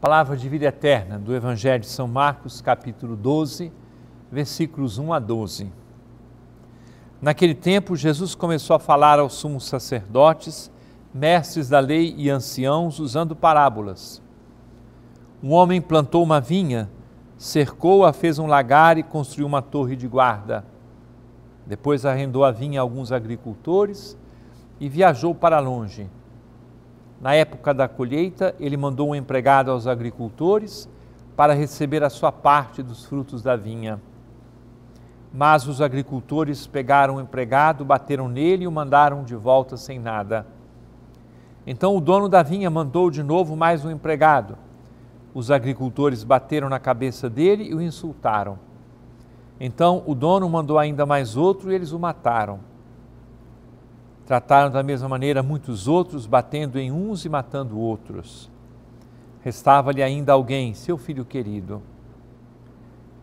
Palavra de vida eterna do Evangelho de São Marcos, capítulo 12, versículos 1 a 12. Naquele tempo, Jesus começou a falar aos sumos sacerdotes, mestres da lei e anciãos, usando parábolas. Um homem plantou uma vinha, cercou-a, fez um lagar e construiu uma torre de guarda. Depois arrendou a vinha a alguns agricultores e viajou para longe. Na época da colheita, ele mandou um empregado aos agricultores para receber a sua parte dos frutos da vinha. Mas os agricultores pegaram o empregado, bateram nele e o mandaram de volta sem nada. Então o dono da vinha mandou de novo mais um empregado. Os agricultores bateram na cabeça dele e o insultaram. Então o dono mandou ainda mais outro e eles o mataram. Trataram da mesma maneira muitos outros, batendo em uns e matando outros. Restava-lhe ainda alguém, seu filho querido.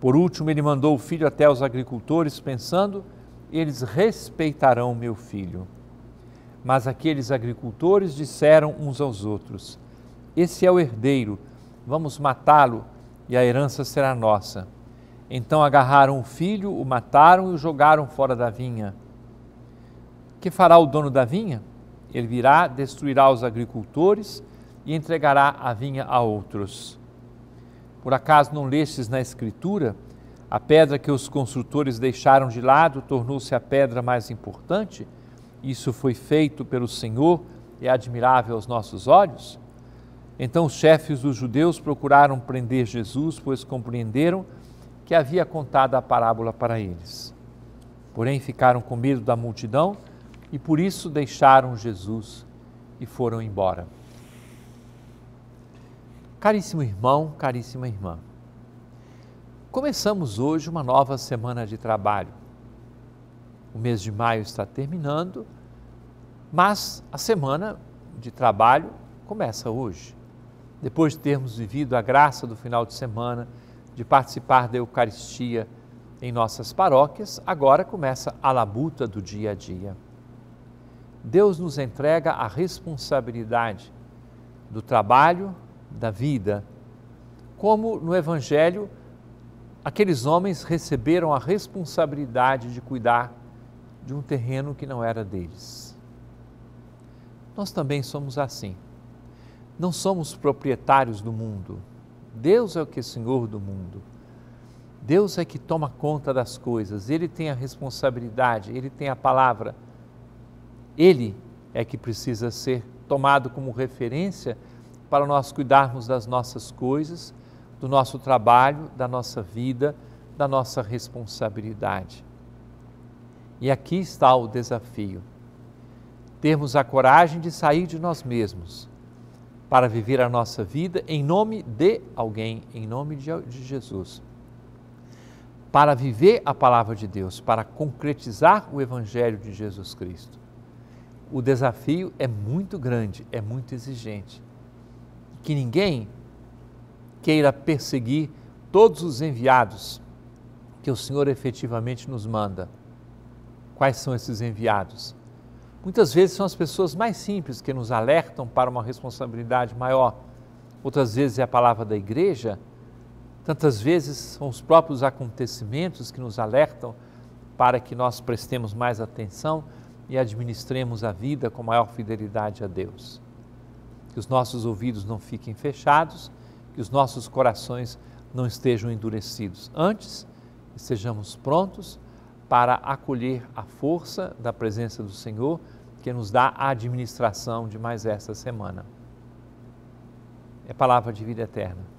Por último, ele mandou o filho até os agricultores, pensando: eles respeitarão meu filho. Mas aqueles agricultores disseram uns aos outros: Esse é o herdeiro, vamos matá-lo e a herança será nossa. Então agarraram o filho, o mataram e o jogaram fora da vinha. Que fará o dono da vinha? Ele virá, destruirá os agricultores e entregará a vinha a outros. Por acaso não lestes na Escritura? A pedra que os construtores deixaram de lado tornou-se a pedra mais importante? Isso foi feito pelo Senhor, e é admirável aos nossos olhos? Então os chefes dos judeus procuraram prender Jesus, pois compreenderam que havia contado a parábola para eles. Porém, ficaram com medo da multidão e por isso deixaram Jesus e foram embora. Caríssimo irmão, caríssima irmã, começamos hoje uma nova semana de trabalho. O mês de maio está terminando, mas a semana de trabalho começa hoje. Depois de termos vivido a graça do final de semana, de participar da Eucaristia em nossas paróquias, agora começa a labuta do dia a dia. Deus nos entrega a responsabilidade do trabalho, da vida. Como no Evangelho, aqueles homens receberam a responsabilidade de cuidar de um terreno que não era deles. Nós também somos assim. Não somos proprietários do mundo. Deus é o que é senhor do mundo. Deus é que toma conta das coisas, Ele tem a responsabilidade, Ele tem a palavra. Ele é que precisa ser tomado como referência para nós cuidarmos das nossas coisas, do nosso trabalho, da nossa vida, da nossa responsabilidade. E aqui está o desafio: termos a coragem de sair de nós mesmos para viver a nossa vida em nome de alguém, em nome de Jesus. Para viver a palavra de Deus, para concretizar o Evangelho de Jesus Cristo o desafio é muito grande, é muito exigente. Que ninguém queira perseguir todos os enviados que o Senhor efetivamente nos manda. Quais são esses enviados? Muitas vezes são as pessoas mais simples que nos alertam para uma responsabilidade maior. Outras vezes é a palavra da igreja. Tantas vezes são os próprios acontecimentos que nos alertam para que nós prestemos mais atenção e administremos a vida com maior fidelidade a Deus. Que os nossos ouvidos não fiquem fechados, que os nossos corações não estejam endurecidos. Antes, estejamos prontos para acolher a força da presença do Senhor que nos dá a administração de mais esta semana. É palavra de vida eterna.